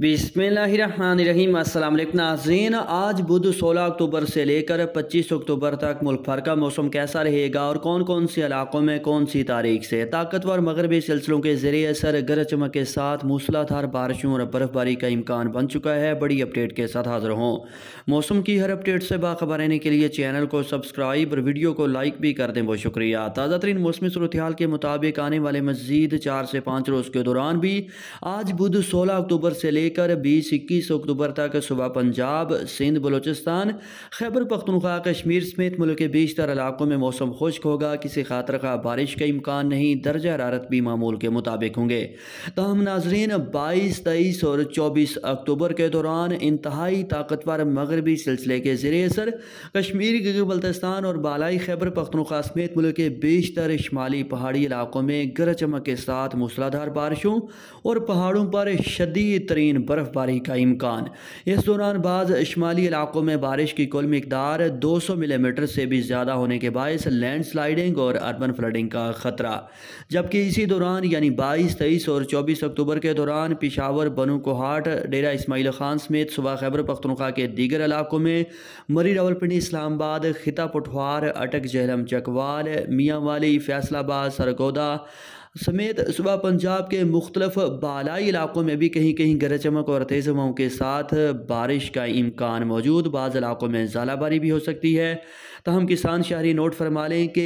बिसमीम असल नाजीन आज बुध 16 अक्टूबर से लेकर 25 अक्टूबर तक मुल्क भर का मौसम कैसा रहेगा और कौन कौन से इलाकों में कौन सी तारीख से ताकतवर मगरबी सिलसिलों के जरिए असर गरज चमक के साथ मूसलाधार बारिशों और बर्फबारी का इम्कान बन चुका है बड़ी अपडेट के साथ हाजिर हों मौसम की हर अपडेट से बाखबर रहने के लिए चैनल को सब्सक्राइब और वीडियो को लाइक भी कर दें बहुत शुक्रिया ताज़ा तरीन मौसमी सूरत के मुताबिक आने वाले मजीद चार से पाँच रोज़ के दौरान भी आज बुध सोलह अक्टूबर से लेकर बीस इक्कीस अक्टूबर तक सुबह पंजाब सिंध बलोचिस्तान खैबर पख्तनख्वा कश्मीर समेत मुल्क के बेशतर इलाकों में मौसम खुश्क होगा किसी खातर का बारिश का इम्कान नहीं दर्ज हरारत भी मामूल के मुताबिक होंगे तहम नाजरीन बाईस तेईस और चौबीस अक्टूबर के दौरान इंतहाई ताकतवर मगरबी सिलसिले के जेर असर कश्मीर के बल्तिस्तान और बालाई खैबर पख्तनख्वा समेत मुल्क के बेशतर शुमाली पहाड़ी इलाकों में गरज चमक के साथ मूसलाधार बारिशों और पहाड़ों पर शदीद तरीन बेहतरीन बर्फबारी का इम्कान इस दौरान बाद शुमाली इलाकों में बारिश की कुल मकदार दो सौ मिलीमीटर से भी ज़्यादा होने के बायस लैंड स्लाइडिंग और अर्बन फ्लडिंग का ख़तरा जबकि इसी दौरान यानी बाईस तेईस और चौबीस अक्टूबर के दौरान पिशावर बनू कोहाट डेरा इसमाइल खान समेत सुबह खैबर पख्तनखा के दीगर इलाकों में मरी रावलपिंडी इस्लामाबाद खिता पठवार अटक जहलम चकवाल मियाँ वाली फैसलाबाद सरगोदा समेत सुबह पंजाब के मुख्तलफ बालाई इलाकों में भी कहीं कहीं गरज चमक और तेज़ हवाओं के साथ बारिश का इम्कान मौजूद बाज़ इलाकों में झालाबारी भी हो सकती है तहम तो किसान शहरी नोट फरमा लें कि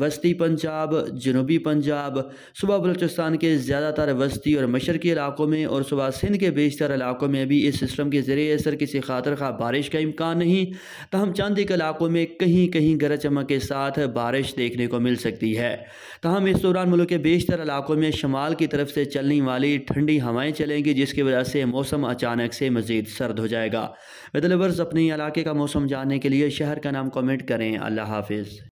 वस्ती पंजाब जनूबी पंजाब सुबह बलोचिस्तान के ज़्यादातर वस्ती और मशरकी इलाकों में और सुबह सिंध के बेशतर इलाकों में भी इस सिस्टम के ज़रिए असर किसी खातर खा बारिश का इम्कान नहीं तहम तो चांद के इलाकों में कहीं कहीं गरज चमक के साथ बारिश देखने को मिल सकती है तहम तो इस दौरान मुल्क के बेशतर इलाकों में शमाल की तरफ से चलने वाली ठंडी हवाएँ चलेंगी जिसकी वजह से मौसम अचानक से मज़ीद सर्द हो जाएगा वेदलवर्स अपने इलाके का मौसम जानने के लिए शहर का नाम कमेंट करें अल्लाह हाफिज़